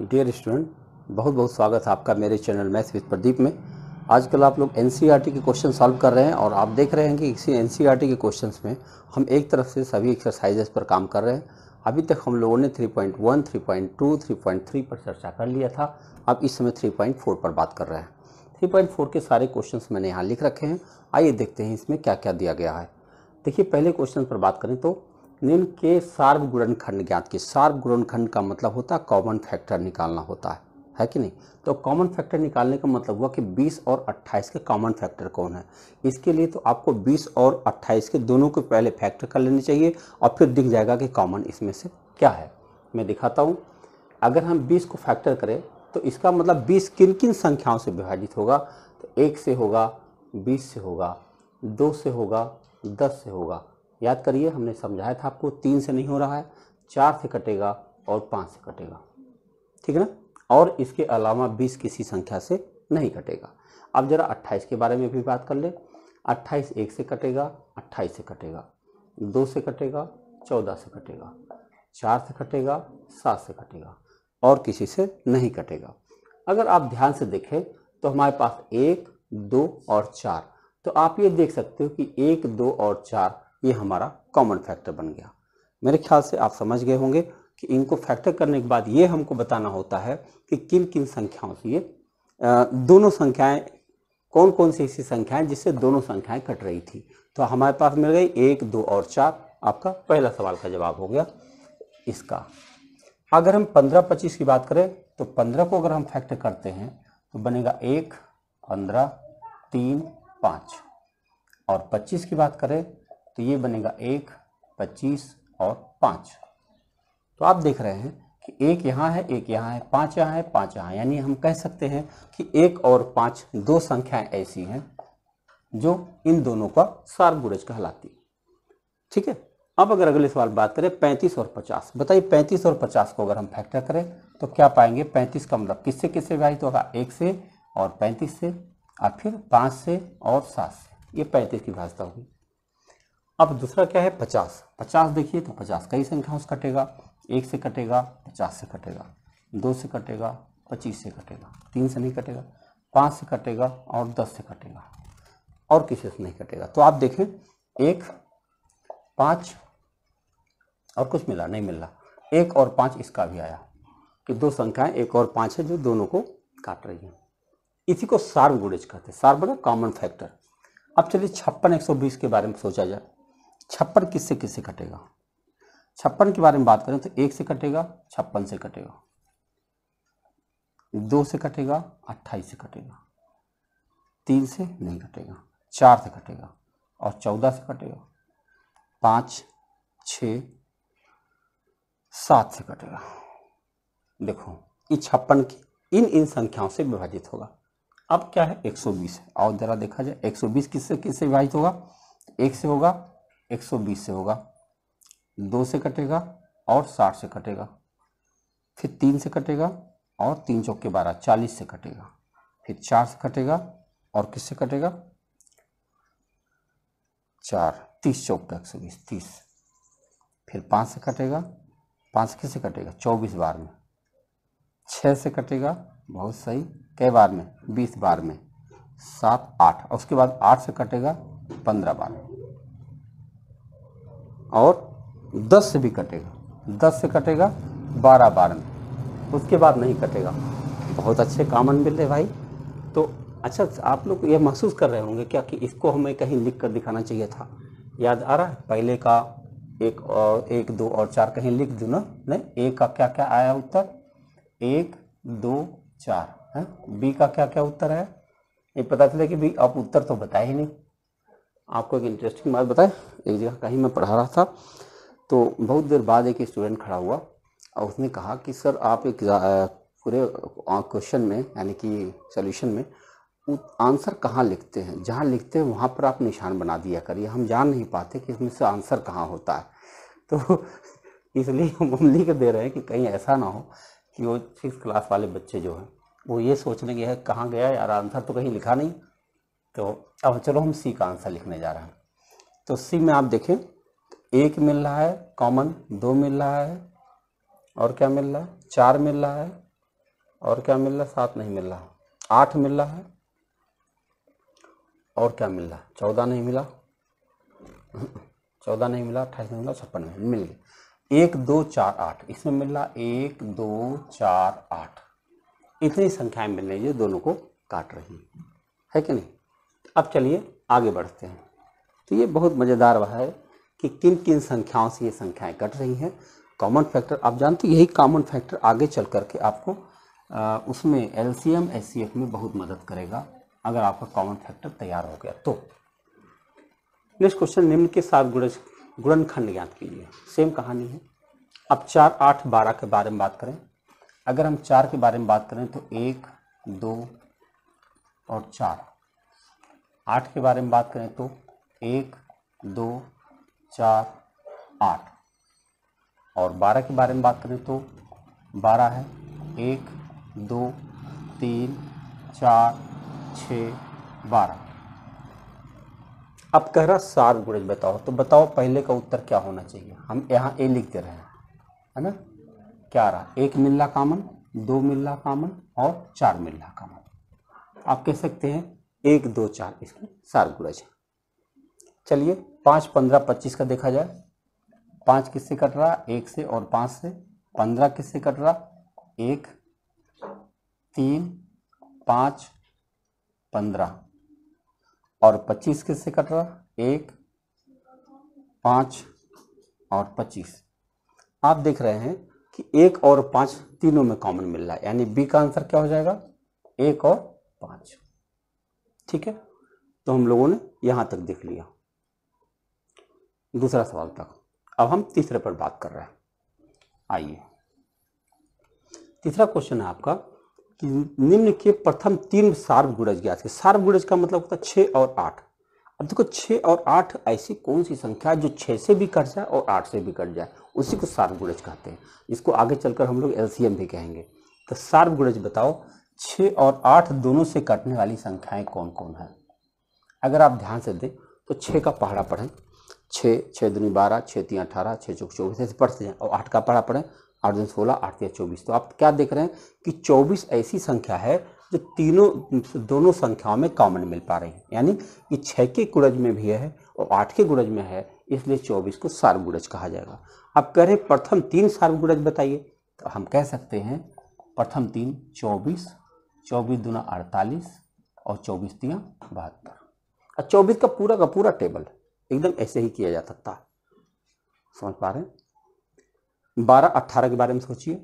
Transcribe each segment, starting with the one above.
dear student बहुत बहुत स्वागत है आपका मेरे चैनल मैथ विद प्रदीप में आजकल आप लोग एन e के क्वेश्चन सॉल्व कर रहे हैं और आप देख रहे हैं कि इसी एन e के क्वेश्चन में हम एक तरफ से सभी एक्सरसाइजेस पर काम कर रहे हैं अभी तक हम लोगों ने 3.1, 3.2, 3.3 पर चर्चा कर लिया था अब इस समय 3.4 पर बात कर रहे हैं 3.4 के सारे क्वेश्चन मैंने यहाँ लिख रखे हैं आइए देखते हैं इसमें क्या क्या दिया गया है देखिए पहले क्वेश्चन पर बात करें तो निम्न के सार्व गुणनखंड ज्ञात की सार्व गुणनखंड का मतलब होता है कॉमन फैक्टर निकालना होता है है कि नहीं तो कॉमन फैक्टर निकालने का मतलब हुआ कि 20 और 28 के कॉमन फैक्टर कौन है इसके लिए तो आपको 20 और 28 के दोनों को पहले फैक्टर कर लेने चाहिए और फिर दिख जाएगा कि कॉमन इसमें से क्या है मैं दिखाता हूँ अगर हम बीस को फैक्टर करें तो इसका मतलब बीस किन किन संख्याओं से विभाजित होगा तो एक से होगा बीस से होगा दो से होगा दस से होगा याद करिए हमने समझाया था आपको तीन से नहीं हो रहा है चार से कटेगा और पाँच से कटेगा ठीक है ना और इसके अलावा बीस किसी संख्या से नहीं कटेगा अब ज़रा अट्ठाईस के बारे में भी बात कर ले अट्ठाईस एक से कटेगा अट्ठाईस से कटेगा दो से कटेगा चौदह से कटेगा चार से कटेगा सात से कटेगा और किसी से नहीं कटेगा अगर आप ध्यान से देखें तो हमारे पास एक दो और चार तो आप ये देख सकते हो कि एक दो और चार ये हमारा कॉमन फैक्टर बन गया मेरे ख्याल से आप समझ गए होंगे कि इनको फैक्टर करने के बाद ये हमको बताना होता है कि किन किन संख्याओं से ये दोनों संख्याएं कौन कौन सी ऐसी संख्याएं जिससे दोनों संख्याएं कट रही थी तो हमारे पास मिल गई एक दो और चार आपका पहला सवाल का जवाब हो गया इसका अगर हम पंद्रह पच्चीस की बात करें तो पंद्रह को अगर हम फैक्टर करते हैं तो बनेगा एक पंद्रह तीन पाँच और पच्चीस की बात करें तो ये बनेगा एक पच्चीस और पाँच तो आप देख रहे हैं कि एक यहाँ है एक यहाँ है पाँच यहाँ है पाँच यहाँ यानी हम कह सकते हैं कि एक और पाँच दो संख्याएं ऐसी हैं जो इन दोनों का सार्वगुरज कहलाती है ठीक है अब अगर अगले सवाल बात करें पैंतीस और पचास बताइए पैंतीस और पचास को अगर हम फैक्टर करें तो क्या पाएंगे पैंतीस का मतलब किससे किससे विभाजित होगा एक से और पैंतीस से और फिर पाँच से और सात से ये पैंतीस की भाषा होगी अब दूसरा क्या है पचास पचास देखिए तो पचास कई संख्याओं से कटेगा एक से कटेगा पचास से कटेगा दो से कटेगा पच्चीस से कटेगा तीन से नहीं कटेगा पाँच से कटेगा और दस से कटेगा और किसी से नहीं कटेगा तो आप देखें एक पाँच और कुछ मिला नहीं मिल रहा एक और पाँच इसका भी आया कि दो संख्याएं एक और पाँच है जो दोनों को काट रही हैं इसी को सार्वगुणज कहते हैं सार्व कॉमन मतलब फैक्टर अब चलिए छप्पन एक सौ बीस के बारे में सोचा जाए छप्पन किससे किससे कटेगा छप्पन के बारे में बात करें तो एक से कटेगा छप्पन से कटेगा दो से कटेगा अट्ठाईस से कटेगा तीन से नहीं कटेगा चार से कटेगा और चौदह से कटेगा पाँच छ सात से कटेगा देखो ये छप्पन की इन इन संख्याओं से विभाजित होगा अब क्या है 120 है और ज़रा देखा जाए 120 किससे किससे विभाजित होगा एक से होगा 120 से होगा दो से कटेगा और साठ से कटेगा फिर तीन से कटेगा और तीन चौके बारह चालीस से कटेगा फिर चार से कटेगा और किस से कटेगा चार तीस चौक एक सौ बीस तीस फिर पाँच से कटेगा पाँच किस से कटेगा चौबीस बार में छः से कटेगा बहुत सही कई बार में बीस बार में सात आठ और उसके बाद आठ से कटेगा पंद्रह बार में और दस से भी कटेगा दस से कटेगा बारह बारह में उसके बाद नहीं कटेगा बहुत अच्छे कामन मिल रहे भाई तो अच्छा आप लोग ये महसूस कर रहे होंगे क्या कि इसको हमें कहीं लिख कर दिखाना चाहिए था याद आ रहा है पहले का एक और एक दो और चार कहीं लिख दो ना नहीं एक का क्या क्या आया उत्तर एक दो चार है बी का क्या क्या उत्तर है ये पता चले कि भाई आप उत्तर तो बताए ही नहीं आपको एक इंटरेस्टिंग बात बताएं एक जगह कहीं मैं पढ़ा रहा था तो बहुत देर बाद एक स्टूडेंट खड़ा हुआ और उसने कहा कि सर आप एक पूरे क्वेश्चन में यानी कि सोल्यूशन में आंसर कहाँ लिखते हैं जहाँ लिखते हैं वहाँ पर आप निशान बना दिया करिए हम जान नहीं पाते कि इसमें से आंसर कहाँ होता है तो इसलिए हम उम्मीद दे रहे हैं कि कहीं ऐसा ना हो कि वो सिक्स क्लास वाले बच्चे जो हैं वो ये सोचने के हैं कहाँ गया यार आंसर तो कहीं लिखा नहीं तो अब चलो हम सी का आंसर लिखने जा रहे हैं तो सी में आप देखें एक मिल रहा है कॉमन दो मिल रहा है और क्या मिल रहा है चार मिल रहा है और क्या मिल रहा है सात नहीं मिल रहा आठ मिल रहा है और क्या मिल रहा है चौदह नहीं मिला चौदह नहीं मिला अट्ठाईस नहीं मिला छप्पन में मिल गया एक दो चार आठ इसमें मिल रहा एक दो चार आठ इतनी संख्याएं मिल रही है दोनों को काट रही है, है कि नहीं अब चलिए आगे बढ़ते हैं तो ये बहुत मज़ेदार वह है कि किन किन संख्याओं से ये संख्याएं कट रही हैं कॉमन फैक्टर आप जानते यही कॉमन फैक्टर आगे चल करके आपको आ, उसमें L C M C F में बहुत मदद करेगा अगर आपका कॉमन फैक्टर तैयार हो गया तो नेक्स्ट क्वेश्चन निम्न के साथ गुणज गुणनखंड ज्ञात कीजिए सेम कहानी है अब चार आठ बारह के बारे में बात करें अगर हम चार के बारे में बात करें तो एक दो और चार आठ के बारे में बात करें तो एक दो चार आठ और बारह के बारे में बात करें तो बारह है एक दो तीन चार छ बारह अब कह रहा सार गुणज बताओ तो बताओ पहले का उत्तर क्या होना चाहिए हम यहाँ ए लिख दे रहे हैं है ना क्या रहा एक मिल्ला कामन दो मिल्ला कामन और चार मिल्ला कामन आप कह सकते हैं एक दो चार इसकी सारगुलज है चलिए पाँच पंद्रह पच्चीस का देखा जाए पाँच किससे कट रहा एक से और पाँच से पंद्रह किससे कट रहा एक तीन पाँच पंद्रह और पच्चीस किससे कट रहा एक पाँच और पच्चीस आप देख रहे हैं कि एक और पाँच तीनों में कॉमन मिल रहा है यानी बी का आंसर क्या हो जाएगा एक और पाँच ठीक है तो हम लोगों ने यहाँ तक देख लिया दूसरा सवाल तक अब हम तीसरे पर बात कर रहे हैं आइए तीसरा क्वेश्चन है आपका कि निम्न के प्रथम तीन सार्व ज्ञात के सार्व का मतलब होता है छः और आठ अब देखो छः और आठ ऐसी कौन सी संख्या जो छः से भी कट जाए और आठ से भी कट जाए उसी को सार्व कहते हैं इसको आगे चलकर हम लोग एलसीएम भी कहेंगे तो सार्व बताओ छः और आठ दोनों से कटने वाली संख्याएं कौन कौन हैं अगर आप ध्यान से दें तो छः का पहाड़ा पढ़ें छः छः दूनी बारह छः तीन अठारह छः चौक चौबीस ऐसे पढ़ते हैं और आठ का पहाड़ा पढ़ें आठ दिन सोलह आठ तीन चौबीस तो आप क्या देख रहे हैं कि चौबीस ऐसी संख्या है जो तीनों दोनों संख्याओं में कॉमन मिल पा रही है यानी ये छः के गुड़ज में भी है और आठ के गुड़ज में है इसलिए चौबीस को सार्वगुड़ज कहा जाएगा आप कह रहे प्रथम तीन सार्वगुड़ज बताइए तो हम कह सकते हैं प्रथम तीन चौबीस चौबीस दुना अड़तालीस और चौबीस दिया बहत्तर और चौबीस का पूरा का पूरा टेबल एकदम ऐसे ही किया जा सकता है समझ पा रहे हैं बारह अट्ठारह के बारे में सोचिए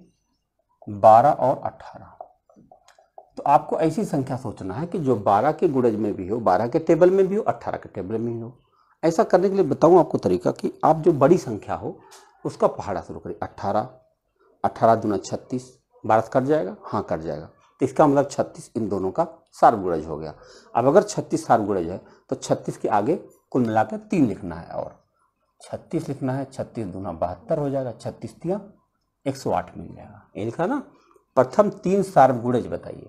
बारह और अट्ठारह तो आपको ऐसी संख्या सोचना है कि जो बारह के गुड़ज में भी हो बारह के टेबल में भी हो अट्ठारह के टेबल में भी हो ऐसा करने के लिए बताऊँ आपको तरीका कि आप जो बड़ी संख्या हो उसका पहाड़ा शुरू करिए अट्ठारह अट्ठारह दुना छत्तीस बारह कट जाएगा हाँ कट जाएगा तो इसका मतलब छत्तीस इन दोनों का सार्वगुणज हो गया अब अगर छत्तीस सार्वगुणज है तो छत्तीस के आगे कुल मिलाकर तीन लिखना है और छत्तीस लिखना है छत्तीस दूना बहत्तर हो जाएगा छत्तीस तिया एक सौ आठ मिल जाएगा ये लिखा ना प्रथम तीन सार्वगुणज बताइए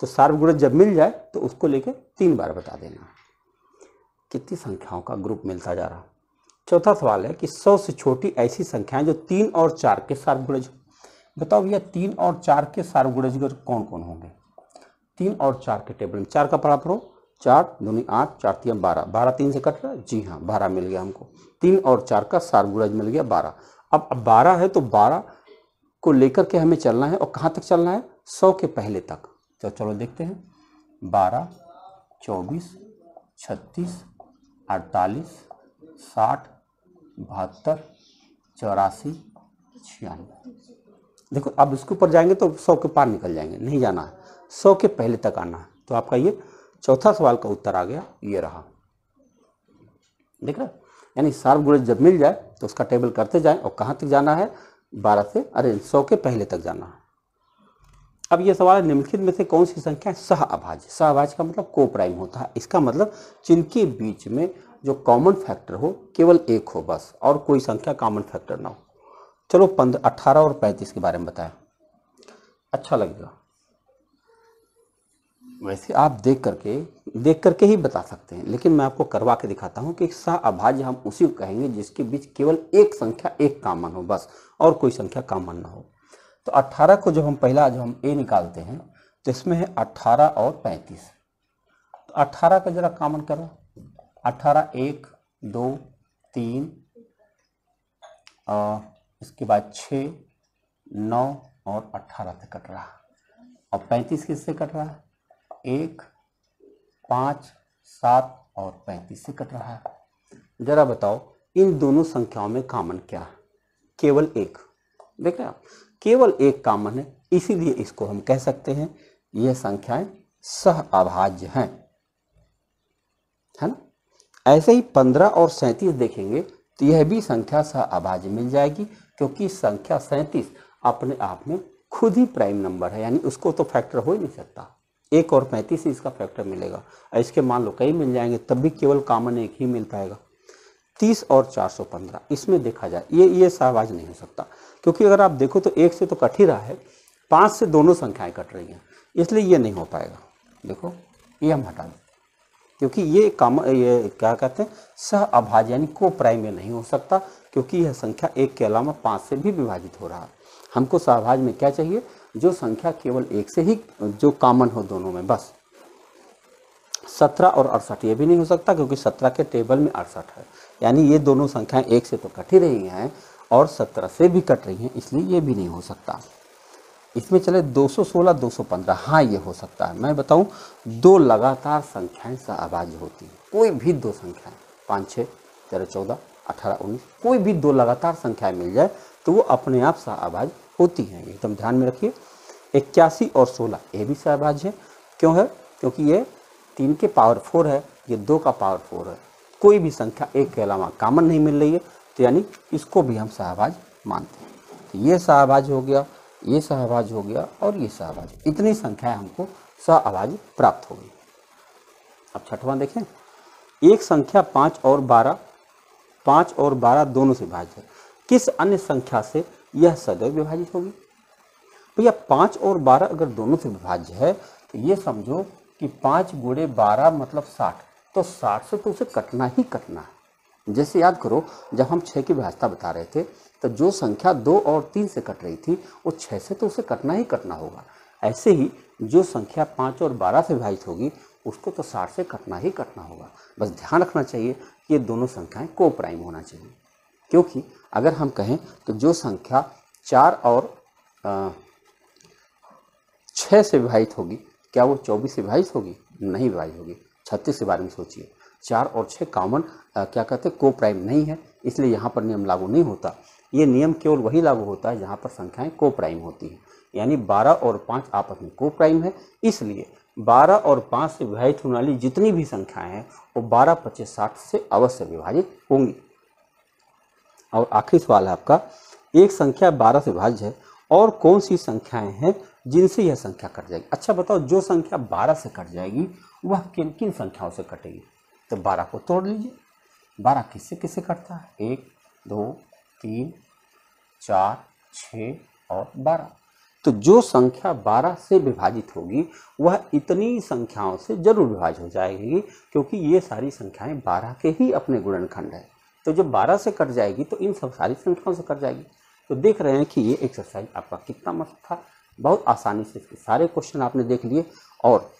तो सार्वगुणज जब मिल जाए तो उसको लेके तीन बार बता देना कितनी संख्याओं का ग्रुप मिलता जा रहा चौथा सवाल है कि सौ से छोटी ऐसी संख्याएं जो तीन और चार के सार्वगुणज हो बताओ भैया तीन और चार के सार्वगुणज कौन कौन होंगे तीन और चार के टेबल में चार का पढ़ा पढ़ो चार दूनी आठ चार तीन बारह बारह तीन से कट रहा जी हाँ बारह मिल गया हमको तीन और चार का सार्वगुणज मिल गया बारह अब अब बारह है तो बारह को लेकर के हमें चलना है और कहाँ तक चलना है सौ के पहले तक तो चलो देखते हैं बारह चौबीस छत्तीस अड़तालीस साठ बहत्तर चौरासी छियानवे देखो आप इसके ऊपर जाएंगे तो सौ के पार निकल जाएंगे नहीं जाना है सौ के पहले तक आना है तो आपका ये चौथा सवाल का उत्तर आ गया ये रहा देख रहा यानी सार्व गुणज जब मिल जाए तो उसका टेबल करते जाए और कहाँ तक जाना है बारह से अरे सौ के पहले तक जाना है अब ये सवाल है निम्नलिखित में से कौन सी संख्या है सह अभाज्य सह अभाज्य का मतलब को प्राइम होता है इसका मतलब जिनके बीच में जो कॉमन फैक्टर हो केवल एक हो बस और कोई संख्या कॉमन फैक्टर ना हो चलो पंद्रह अट्ठारह और पैंतीस के बारे में बताया अच्छा लगेगा वैसे आप देख करके देख करके ही बता सकते हैं लेकिन मैं आपको करवा के दिखाता हूँ कि सा अभाज्य हम उसी को कहेंगे जिसके बीच केवल एक संख्या एक कामन हो बस और कोई संख्या कामन ना हो तो 18 को जब हम पहला जब हम ए निकालते हैं तो इसमें है 18 और 35 तो 18 का जरा कामन करो 18 एक दो तीन आ, इसके बाद छः नौ और अट्ठारह से कट रहा और पैंतीस किससे कट रहा एक पाँच सात और पैंतीस से कट रहा है जरा बताओ इन दोनों संख्याओं में कामन क्या है केवल एक देख रहे आप केवल एक कामन है इसीलिए इसको हम कह सकते हैं यह संख्याएं सह अभाज्य हैं है ना ऐसे ही पंद्रह और सैंतीस देखेंगे तो यह भी संख्या सह अभाज्य मिल जाएगी क्योंकि संख्या सैंतीस अपने आप में खुद ही प्राइम नंबर है यानी उसको तो फैक्टर हो ही नहीं सकता एक और पैंतीस ही इसका फैक्टर मिलेगा इसके मान लो कई मिल जाएंगे तब भी केवल कॉमन एक ही मिल पाएगा तीस और चार सौ पंद्रह इसमें देखा जाए ये ये शाहबाज नहीं हो सकता क्योंकि अगर आप देखो तो एक से तो कट ही रहा है पाँच से दोनों संख्याएं कट रही हैं इसलिए ये नहीं हो पाएगा देखो ये हम हटा दें क्योंकि ये काम ये क्या कहते हैं सह अभाज्य यानी को प्राइम में नहीं हो सकता क्योंकि यह संख्या एक के अलावा पाँच से भी विभाजित हो रहा है हमको सहभाज में क्या चाहिए जो संख्या केवल एक से ही जो कॉमन हो दोनों में बस सत्रह और अड़सठ ये भी नहीं हो सकता क्योंकि सत्रह के टेबल में अड़सठ है यानी ये दोनों संख्याएं एक से तो कट ही रही हैं और सत्रह से भी कट रही हैं इसलिए ये भी नहीं हो सकता इसमें चले 216, 215 हाँ ये हो सकता है मैं बताऊं दो लगातार संख्याएं आवाज होती हैं कोई भी दो संख्याएं पाँच छः तेरह चौदह अठारह उन्नीस कोई भी दो लगातार संख्याएं मिल जाए तो वो अपने आप आवाज़ होती हैं एकदम ध्यान में रखिए इक्यासी और सोलह ये भी आवाज है क्यों है क्योंकि ये तीन के पावर फोर है ये दो का पावर फोर है कोई भी संख्या एक के अलावा कामन नहीं मिल रही है तो यानी इसको भी हम सहबाज मानते हैं तो ये सहबाज हो गया ये शाहबाज हो गया और ये शाहबाज इतनी संख्या हमको आवाज प्राप्त हो गई अब छठवा देखें एक संख्या पाँच और बारह पाँच और बारह दोनों से विभाजित है किस अन्य संख्या से यह सदैव विभाजित होगी भैया तो पाँच और बारह अगर दोनों से विभाज्य है तो ये समझो कि पाँच गुड़े बारह मतलब साठ तो साठ से तो उसे कटना ही कटना है जैसे याद करो जब हम छः की विभाजता बता रहे थे तो जो संख्या दो और तीन से कट रही थी वो छः से तो उसे कटना ही कटना होगा ऐसे ही जो संख्या पाँच और बारह से विभाजित होगी उसको तो साठ से कटना ही कटना होगा बस ध्यान रखना चाहिए कि ये दोनों संख्याएं को प्राइम होना चाहिए क्योंकि अगर हम कहें तो जो संख्या चार और छः से विभाजित होगी क्या वो चौबीस से विभाजित होगी नहीं विभाजित होगी छत्तीस के बारे में सोचिए चार और छः कॉमन क्या कहते हैं को प्राइम नहीं है इसलिए यहाँ पर नियम लागू नहीं होता ये नियम केवल वही लागू होता है जहाँ पर संख्याएं को प्राइम होती हैं यानी 12 और 5 आपस में को प्राइम है इसलिए 12 और 5 से विभाजित होने वाली जितनी भी संख्याएं हैं वो बारह पच्चीस साठ से अवश्य विभाजित होंगी और आखिरी सवाल है आपका एक संख्या बारह से विभाज्य है और कौन सी संख्याएं हैं जिनसे यह संख्या कट जाएगी अच्छा बताओ जो संख्या बारह से कट जाएगी वह किन किन संख्याओं से कटेगी तो बारह को तोड़ लीजिए बारह किससे किससे कटता है एक दो तीन चार छ और बारह तो जो संख्या बारह से विभाजित होगी वह इतनी संख्याओं से जरूर विभाजित हो जाएगी क्योंकि ये सारी संख्याएं बारह के ही अपने गुणनखंड है तो जब बारह से कट जाएगी तो इन सब सारी संख्याओं से कट जाएगी तो देख रहे हैं कि ये एक्सरसाइज आपका कितना मस्त था बहुत आसानी से इसके सारे क्वेश्चन आपने देख लिए और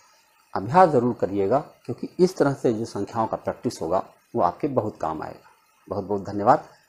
अभ्यास ज़रूर करिएगा क्योंकि इस तरह से जो संख्याओं का प्रैक्टिस होगा वो आपके बहुत काम आएगा बहुत बहुत धन्यवाद